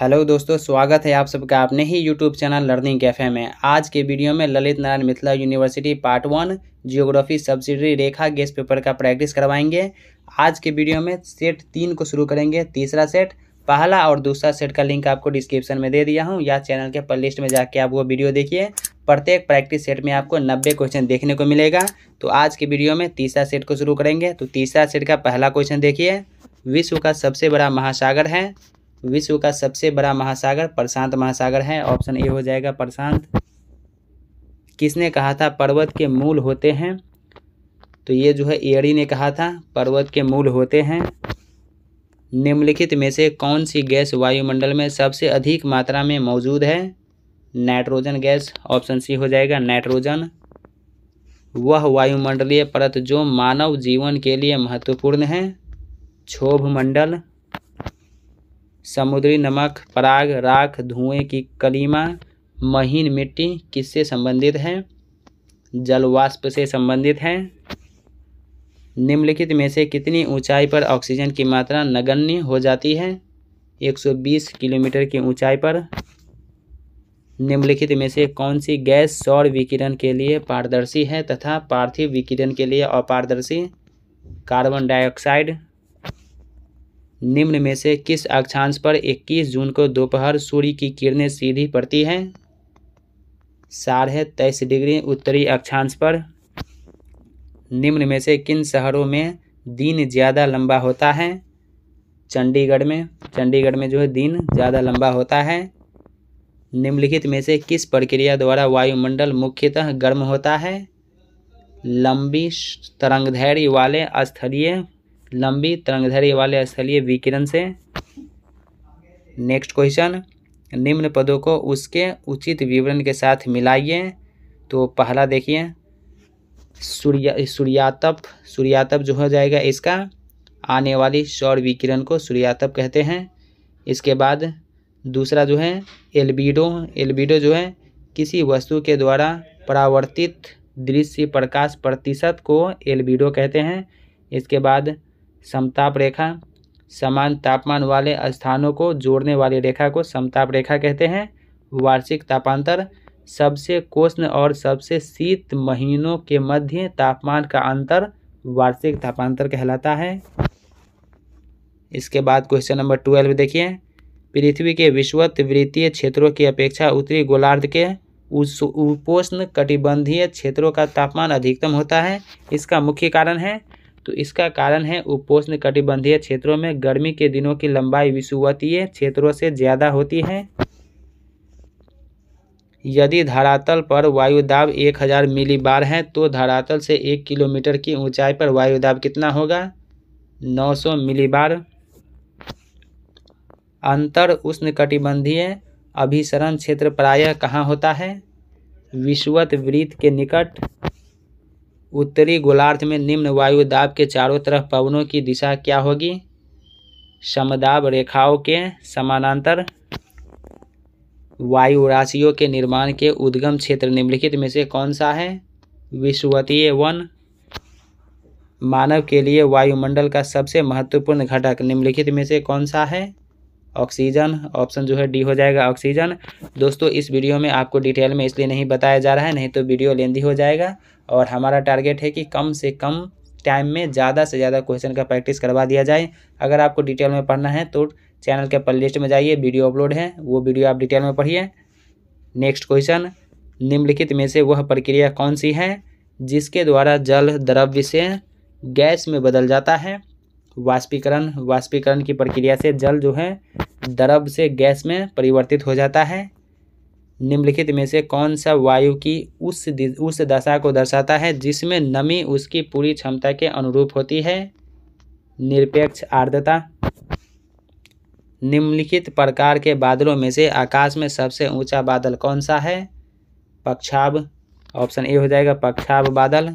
hello दोस्तों स्वागत है आप सबका अपने ही यूट्यूब चैनल लर्निंग कैफे में आज के वीडियो में Lalit Narayan Mithila University part one geography subsidiary रेखा गेस्ट पेपर का प्रैक्टिस करवाएंगे आज के वीडियो में सेट तीन को शुरू करेंगे तीसरा सेट पहला और दूसरा सेट का लिंक आपको डिस्क्रिप्शन में दे दिया हूँ या चैनल के प्ले में जाके आप वो वीडियो देखिए प्रत्येक प्रैक्टिस सेट में आपको नब्बे क्वेश्चन देखने को मिलेगा तो आज के वीडियो में तीसरा सेट को शुरू करेंगे तो तीसरा सेट का पहला क्वेश्चन देखिए विश्व का सबसे बड़ा महासागर है विश्व का सबसे बड़ा महासागर प्रशांत महासागर है ऑप्शन ए हो जाएगा प्रशांत किसने कहा था पर्वत के मूल होते हैं तो ये जो है एयरी ने कहा था पर्वत के मूल होते हैं निम्नलिखित में से कौन सी गैस वायुमंडल में सबसे अधिक मात्रा में मौजूद है नाइट्रोजन गैस ऑप्शन सी हो जाएगा नाइट्रोजन वह वायुमंडलीय परत जो मानव जीवन के लिए महत्वपूर्ण है क्षोभ मंडल समुद्री नमक पराग राख धुएं की कलीमा महीन मिट्टी किससे संबंधित है जलवाष्प से संबंधित है निम्नलिखित में से कितनी ऊंचाई पर ऑक्सीजन की मात्रा नगण्य हो जाती है 120 किलोमीटर की ऊंचाई पर निम्नलिखित में से कौन सी गैस सौर विकिरण के लिए पारदर्शी है तथा पार्थिव विकिरण के लिए अपारदर्शी कार्बन डाइऑक्साइड निम्न में से किस अक्षांश पर 21 जून को दोपहर सूर्य की किरणें सीधी पड़ती हैं साढ़े तेईस डिग्री उत्तरी अक्षांश पर निम्न में से किन शहरों में दिन ज़्यादा लंबा होता है चंडीगढ़ में चंडीगढ़ में जो है दिन ज़्यादा लंबा होता है निम्नलिखित में से किस प्रक्रिया द्वारा वायुमंडल मुख्यतः गर्म होता है लंबी तरंगधैर्य वाले स्थलीय लंबी तरंगधरी वाले स्थलीय विकिरण से नेक्स्ट क्वेश्चन निम्न पदों को उसके उचित विवरण के साथ मिलाइए तो पहला देखिए सूर्या सूर्यातप सूर्यातप जो हो जाएगा इसका आने वाली सौर विकिरण को सूर्यातप कहते हैं इसके बाद दूसरा जो है एल्बिडो एल्बिडो जो है किसी वस्तु के द्वारा परावर्तित दृश्य प्रकाश प्रतिशत को एल्बिडो कहते हैं इसके बाद समताप रेखा समान तापमान वाले स्थानों को जोड़ने वाली रेखा को समताप रेखा कहते हैं वार्षिक तापांतर सबसे कोष्ण और सबसे शीत महीनों के मध्य तापमान का अंतर वार्षिक तापांतर कहलाता है इसके बाद क्वेश्चन नंबर ट्वेल्व देखिए पृथ्वी के विश्वत वृत्तीय क्षेत्रों की अपेक्षा उत्तरी गोलार्ध के उपोष्ण कटिबंधीय क्षेत्रों का तापमान अधिकतम होता है इसका मुख्य कारण है तो इसका कारण है उपोष्ण कटिबंधीय क्षेत्रों में गर्मी के दिनों की लंबाई विषुवतीय क्षेत्रों से ज़्यादा होती है यदि धरातल पर वायु दाब 1000 मिलीबार है तो धरातल से एक किलोमीटर की ऊंचाई पर वायु दाब कितना होगा 900 मिलीबार अंतर उष्ण कटिबंधीय अभिसरण क्षेत्र प्रायः कहाँ होता है विश्वत वृत्त के निकट उत्तरी गोलार्ध में निम्न वायु दाब के चारों तरफ पवनों की दिशा क्या होगी समदाब रेखाओं के समानांतर वायु राशियों के निर्माण के उद्गम क्षेत्र निम्नलिखित में से कौन सा है विश्वतीय वन मानव के लिए वायुमंडल का सबसे महत्वपूर्ण घटक निम्नलिखित में से कौन सा है ऑक्सीजन ऑप्शन जो है डी हो जाएगा ऑक्सीजन दोस्तों इस वीडियो में आपको डिटेल में इसलिए नहीं बताया जा रहा है नहीं तो वीडियो लेंदी हो जाएगा और हमारा टारगेट है कि कम से कम टाइम में ज़्यादा से ज़्यादा क्वेश्चन का प्रैक्टिस करवा दिया जाए अगर आपको डिटेल में पढ़ना है तो चैनल के प्ले में जाइए वीडियो अपलोड है वो वीडियो आप डिटेल में पढ़िए नेक्स्ट क्वेश्चन निम्नलिखित में से वह प्रक्रिया कौन सी है जिसके द्वारा जल द्रव्य से गैस में बदल जाता है वाष्पीकरण वाष्पीकरण की प्रक्रिया से जल जो है द्रव से गैस में परिवर्तित हो जाता है निम्नलिखित में से कौन सा वायु की उस उस दशा को दर्शाता है जिसमें नमी उसकी पूरी क्षमता के अनुरूप होती है निरपेक्ष आर्द्रता निम्नलिखित प्रकार के बादलों में से आकाश में सबसे ऊंचा बादल कौन सा है पक्षाब ऑप्शन ए हो जाएगा पक्षाब बादल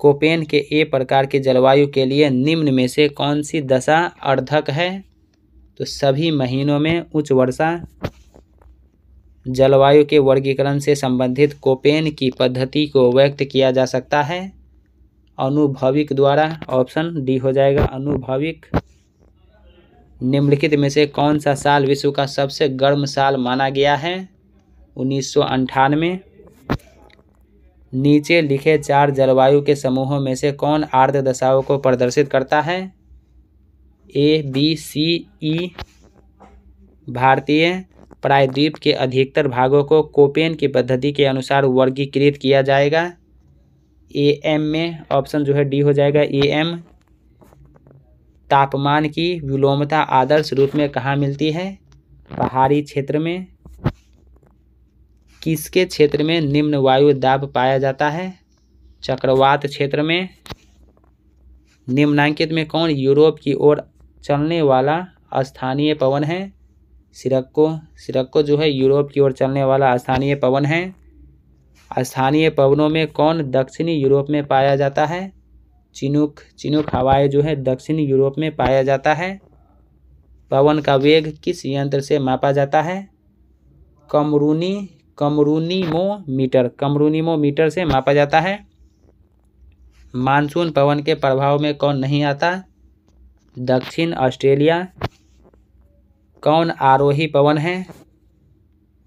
कोपेन के ए प्रकार के जलवायु के लिए निम्न में से कौन सी दशा अर्धक है तो सभी महीनों में उच्च वर्षा जलवायु के वर्गीकरण से संबंधित कोपेन की पद्धति को व्यक्त किया जा सकता है अनुभविक द्वारा ऑप्शन डी हो जाएगा अनुभविक निम्नलिखित में से कौन सा साल विश्व का सबसे गर्म साल माना गया है उन्नीस सौ अंठानवे नीचे लिखे चार जलवायु के समूहों में से कौन आर्द्र दशाओं को प्रदर्शित करता है ए बी सी ई भारतीय प्रायद्वीप के अधिकतर भागों को कोपेन की पद्धति के अनुसार वर्गीकृत किया जाएगा ए एम में ऑप्शन जो है डी हो जाएगा ए एम तापमान की विलोमता आदर्श रूप में कहाँ मिलती है पहाड़ी क्षेत्र में किसके क्षेत्र में निम्न वायु दाब पाया जाता है चक्रवात क्षेत्र में निम्नांकित में कौन यूरोप की ओर चलने वाला स्थानीय पवन है सिरक्को सिरक्को जो है यूरोप की ओर चलने वाला स्थानीय पवन है स्थानीय पवनों में कौन दक्षिणी यूरोप में पाया जाता है चिनुक चिनुक हवाएं जो है दक्षिण यूरोप में पाया जाता है पवन का वेग किस यंत्र से मापा जाता है कमरूनी मीटर कमरूनीमो मीटर से मापा जाता है मानसून पवन के प्रभाव में कौन नहीं आता दक्षिण ऑस्ट्रेलिया कौन आरोही पवन है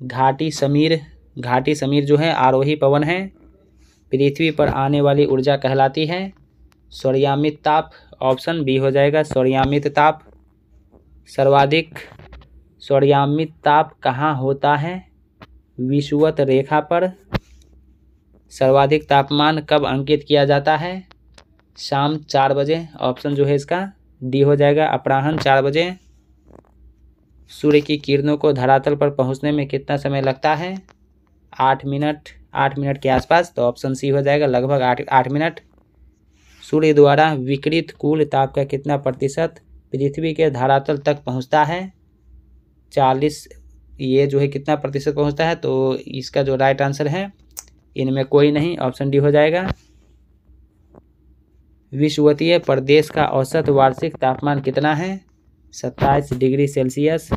घाटी समीर घाटी समीर जो है आरोही पवन है पृथ्वी पर आने वाली ऊर्जा कहलाती है स्वर्यामित ताप ऑप्शन बी हो जाएगा स्वर्यामित ताप सर्वाधिक स्वर्यामित ताप कहाँ होता है विषुवत रेखा पर सर्वाधिक तापमान कब अंकित किया जाता है शाम चार बजे ऑप्शन जो है इसका डी हो जाएगा अपराहन चार बजे सूर्य की किरणों को धरातल पर पहुंचने में कितना समय लगता है आठ मिनट आठ मिनट के आसपास तो ऑप्शन सी हो जाएगा लगभग आठ आठ मिनट सूर्य द्वारा विकृत कुल ताप का कितना प्रतिशत पृथ्वी के धरातल तक पहुंचता है चालीस ये जो है कितना प्रतिशत पहुंचता है तो इसका जो राइट आंसर है इनमें कोई नहीं ऑप्शन डी हो जाएगा विश्ववतीय प्रदेश का औसत वार्षिक तापमान कितना है सत्ताईस डिग्री सेल्सियस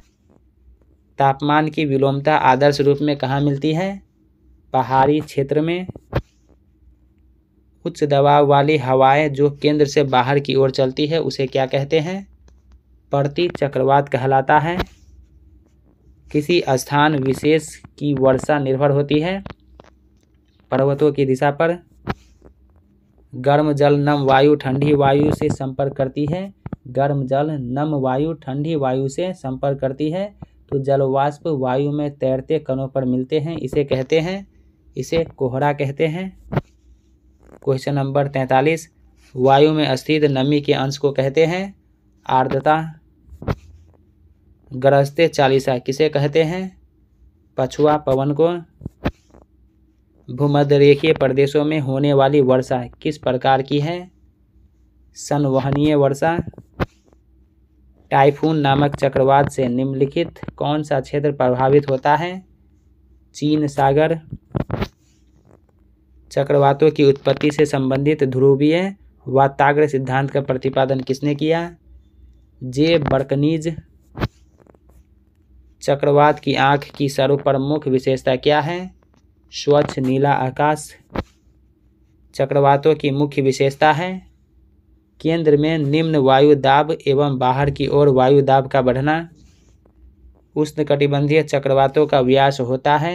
तापमान की विलोमता आदर्श रूप में कहाँ मिलती है पहाड़ी क्षेत्र में उच्च दबाव वाली हवाएं जो केंद्र से बाहर की ओर चलती है उसे क्या कहते हैं प्रति चक्रवात कहलाता है किसी स्थान विशेष की वर्षा निर्भर होती है पर्वतों की दिशा पर गर्म जल नम वायु ठंडी वायु से संपर्क करती है गर्म जल नम वायु ठंडी वायु से संपर्क करती है तो जलवाष्प वायु में तैरते कणों पर मिलते हैं इसे कहते हैं इसे कोहरा कहते हैं क्वेश्चन नंबर तैंतालीस वायु में स्थित नमी के अंश को कहते हैं आर्द्रता गरजते चालीसा किसे कहते हैं पछुआ पवन को भूमध्य रेखीय प्रदेशों में होने वाली वर्षा किस प्रकार की है संवहनीय वर्षा टाइफून नामक चक्रवात से निम्नलिखित कौन सा क्षेत्र प्रभावित होता है चीन सागर चक्रवातों की उत्पत्ति से संबंधित ध्रुवीय वाताग्र सिद्धांत का प्रतिपादन किसने किया जे बर्कनीज चक्रवात की आँख की सर्वप्रमुख विशेषता क्या है स्वच्छ नीला आकाश चक्रवातों की मुख्य विशेषता है केंद्र में निम्न वायु दाब एवं बाहर की ओर वायु दाब का बढ़ना उष्णकटिबंधीय चक्रवातों का व्यास होता है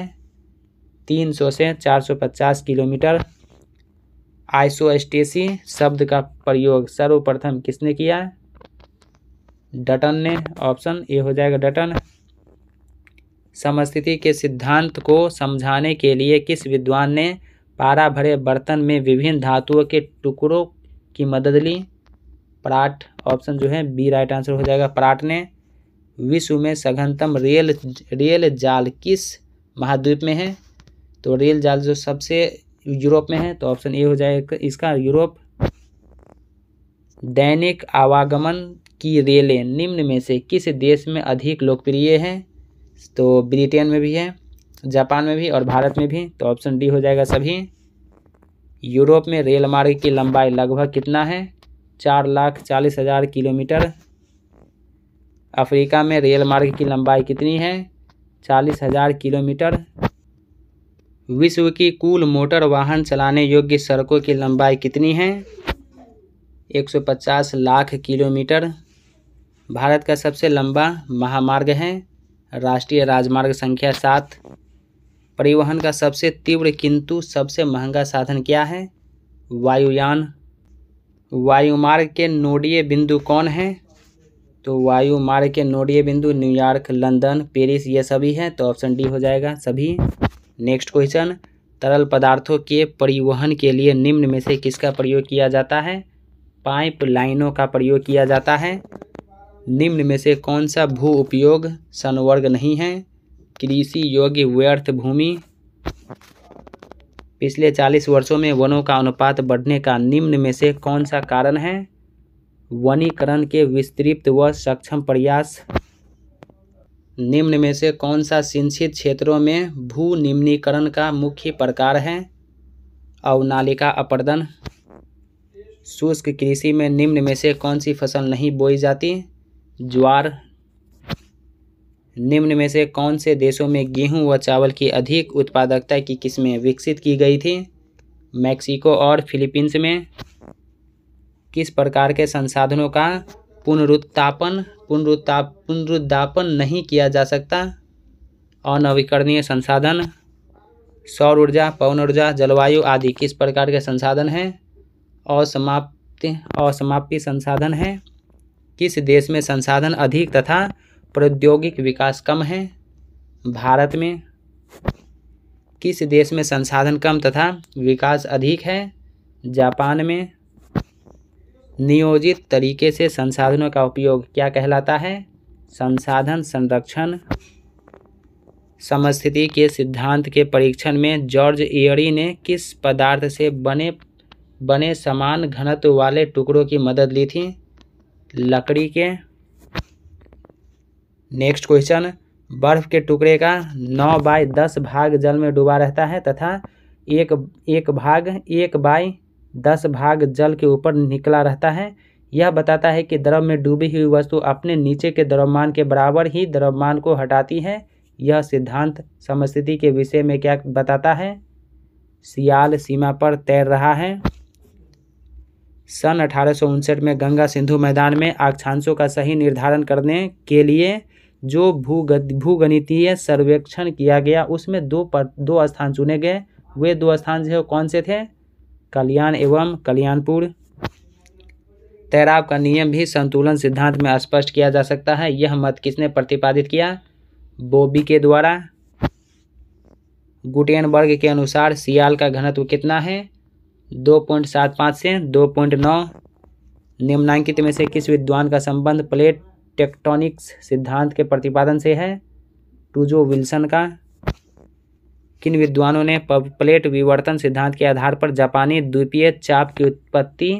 300 से 450 किलोमीटर आइसोस्टेसी शब्द का प्रयोग सर्वप्रथम किसने किया डटन ने ऑप्शन ए हो जाएगा डटन समस्थिति के सिद्धांत को समझाने के लिए किस विद्वान ने पारा भरे बर्तन में विभिन्न धातुओं के टुकड़ों की मदद ली प्राट ऑप्शन जो है बी राइट आंसर हो जाएगा प्राट ने विश्व में सघनतम रेल रेल जाल किस महाद्वीप में है तो रेल जाल जो सबसे यूरोप में है तो ऑप्शन ए हो जाएगा इसका यूरोप दैनिक आवागमन की रेलें निम्न में से किस देश में अधिक लोकप्रिय हैं तो ब्रिटेन में भी है जापान में भी और भारत में भी तो ऑप्शन डी हो जाएगा सभी यूरोप में रेल मार्ग की लंबाई लगभग कितना है चार लाख चालीस हज़ार किलोमीटर अफ्रीका में रेल मार्ग की लंबाई कितनी है चालीस हज़ार किलोमीटर विश्व की कुल मोटर वाहन चलाने योग्य सड़कों की लंबाई कितनी है एक सौ पचास लाख किलोमीटर भारत का सबसे लंबा महामार्ग है राष्ट्रीय राजमार्ग संख्या सात परिवहन का सबसे तीव्र किंतु सबसे महंगा साधन क्या है वायुयान वायुमार्ग के नोडीय बिंदु कौन हैं तो वायुमार्ग के नोडीय बिंदु न्यूयॉर्क लंदन पेरिस ये सभी हैं तो ऑप्शन डी हो जाएगा सभी नेक्स्ट क्वेश्चन तरल पदार्थों के परिवहन के लिए निम्न में से किसका प्रयोग किया जाता है पाइप लाइनों का प्रयोग किया जाता है निम्न में से कौन सा भू उपयोग संवर्ग नहीं है कृषि योग्य व्यर्थ भूमि पिछले चालीस वर्षों में वनों का अनुपात बढ़ने का निम्न में से कौन सा कारण है वनीकरण के विस्तृत व सक्षम प्रयास निम्न में से कौन सा सिंचित क्षेत्रों में भू निम्नीकरण का मुख्य प्रकार है अवनालिका अपर्दन शुष्क कृषि में निम्न में से कौन सी फसल नहीं बोई जाती ज्वार निम्न में से कौन से देशों में गेहूं व चावल की अधिक उत्पादकता की किस्में विकसित की गई थी मैक्सिको और फिलीपींस में किस प्रकार के संसाधनों का पुनरुत्थापन पुनरुत्ता पुनरुद्धापन नहीं किया जा सकता अनवीकरणीय संसाधन सौर ऊर्जा पवन ऊर्जा जलवायु आदि किस प्रकार के संसाधन हैं असमाप्ति असमाप्ति संसाधन हैं किस देश में संसाधन अधिक तथा प्रौद्योगिक विकास कम है भारत में किस देश में संसाधन कम तथा विकास अधिक है जापान में नियोजित तरीके से संसाधनों का उपयोग क्या कहलाता है संसाधन संरक्षण समस्थिति के सिद्धांत के परीक्षण में जॉर्ज एयरी ने किस पदार्थ से बने बने समान घनत्व वाले टुकड़ों की मदद ली थी लकड़ी के नेक्स्ट क्वेश्चन बर्फ के टुकड़े का नौ बाय दस भाग जल में डूबा रहता है तथा एक एक भाग एक बाय दस भाग जल के ऊपर निकला रहता है यह बताता है कि द्रव में डूबी हुई वस्तु अपने नीचे के द्रव्यमान के बराबर ही द्रव्यमान को हटाती है यह सिद्धांत समस्थिति के विषय में क्या बताता है सियाल सीमा पर तैर रहा है सन अठारह में गंगा सिंधु मैदान में अक्षांशों का सही निर्धारण करने के लिए जो भूगत भूगणितीय सर्वेक्षण किया गया उसमें दो पर दो स्थान चुने गए वे दो स्थान जो कौन से थे कल्याण एवं कल्याणपुर तैराब का नियम भी संतुलन सिद्धांत में स्पष्ट किया जा सकता है यह मत किसने प्रतिपादित किया बोबी के द्वारा गुटेनबर्ग के अनुसार सियाल का घनत्व कितना है दो पॉइंट सात पाँच से दो पॉइंट नौ निम्नांकित में से किस विद्वान का संबंध प्लेट टेक्टोनिक्स सिद्धांत के प्रतिपादन से है टूजो विल्सन का किन विद्वानों ने प्लेट विवर्तन सिद्धांत के आधार पर जापानी द्वीपीय चाप की उत्पत्ति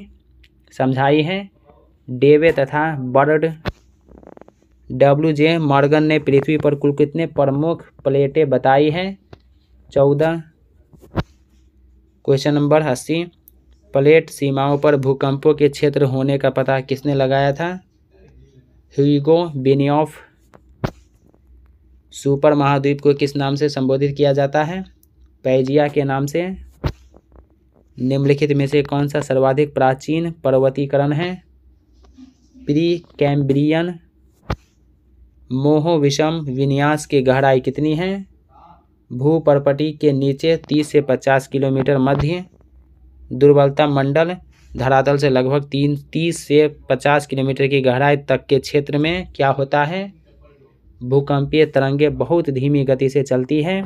समझाई है डेवे तथा बर्ड डब्ल्यू जे मॉर्गन ने पृथ्वी पर कुल कितने प्रमुख प्लेटें बताई हैं चौदह क्वेश्चन नंबर अस्सी प्लेट सीमाओं पर भूकंपों के क्षेत्र होने का पता किसने लगाया था ह्यूगो बिनियॉफ सुपर महाद्वीप को किस नाम से संबोधित किया जाता है पैजिया के नाम से निम्नलिखित में से कौन सा सर्वाधिक प्राचीन पर्वतीकरण है प्री कैम्ब्रियन मोहो विषम विन्यास की गहराई कितनी है भू के नीचे तीस से पचास किलोमीटर मध्य दुर्बलता मंडल धरातल से लगभग तीन तीस से पचास किलोमीटर की गहराई तक के क्षेत्र में क्या होता है भूकंपीय तरंगे बहुत धीमी गति से चलती है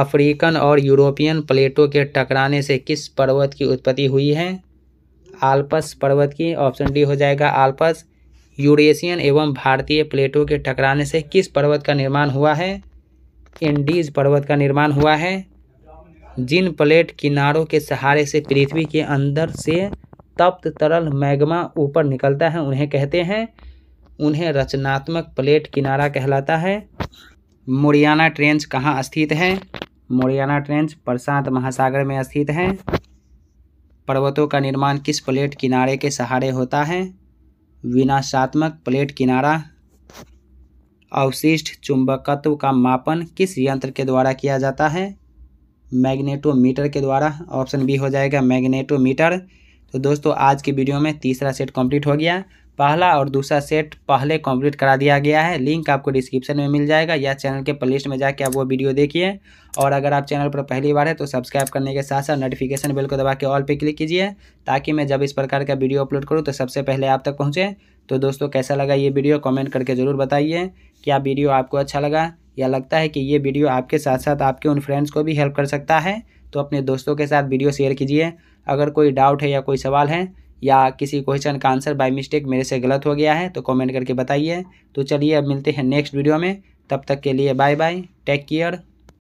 अफ्रीकन और यूरोपियन प्लेटों के टकराने से किस पर्वत की उत्पत्ति हुई है आल्पस पर्वत की ऑप्शन डी हो जाएगा आल्पस यूरेशियन एवं भारतीय प्लेटों के टकराने से किस पर्वत का निर्माण हुआ है एंडीज पर्वत का निर्माण हुआ है जिन प्लेट किनारों के सहारे से पृथ्वी के अंदर से तप्त तरल मैग्मा ऊपर निकलता है उन्हें कहते हैं उन्हें रचनात्मक प्लेट किनारा कहलाता है मुरियाना ट्रेंच कहाँ स्थित है मुरियाना ट्रेंच प्रशांत महासागर में स्थित है पर्वतों का निर्माण किस प्लेट किनारे के सहारे होता है विनाशात्मक प्लेट किनारा अवशिष्ट चुंबकत्व का मापन किस यंत्र के द्वारा किया जाता है मैग्नेटोमीटर के द्वारा ऑप्शन बी हो जाएगा मैग्नेटोमीटर तो दोस्तों आज की वीडियो में तीसरा सेट कंप्लीट हो गया पहला और दूसरा सेट पहले कंप्लीट करा दिया गया है लिंक आपको डिस्क्रिप्शन में मिल जाएगा या चैनल के प्लेलिस्ट में जाके आप वो वीडियो देखिए और अगर आप चैनल पर पहली बार है तो सब्सक्राइब करने के साथ साथ नोटिफिकेशन बेल को दबा के ऑल पे क्लिक कीजिए ताकि मैं जब इस प्रकार का वीडियो अपलोड करूँ तो सबसे पहले आप तक पहुँचें तो दोस्तों कैसा लगा ये वीडियो कमेंट करके ज़रूर बताइए क्या वीडियो आपको अच्छा लगा या लगता है कि ये वीडियो आपके साथ साथ आपके उन फ्रेंड्स को भी हेल्प कर सकता है तो अपने दोस्तों के साथ वीडियो शेयर कीजिए अगर कोई डाउट है या कोई सवाल है या किसी क्वेश्चन का आंसर बाय मिस्टेक मेरे से गलत हो गया है तो कमेंट करके बताइए तो चलिए अब मिलते हैं नेक्स्ट वीडियो में तब तक के लिए बाय बाय टेक केयर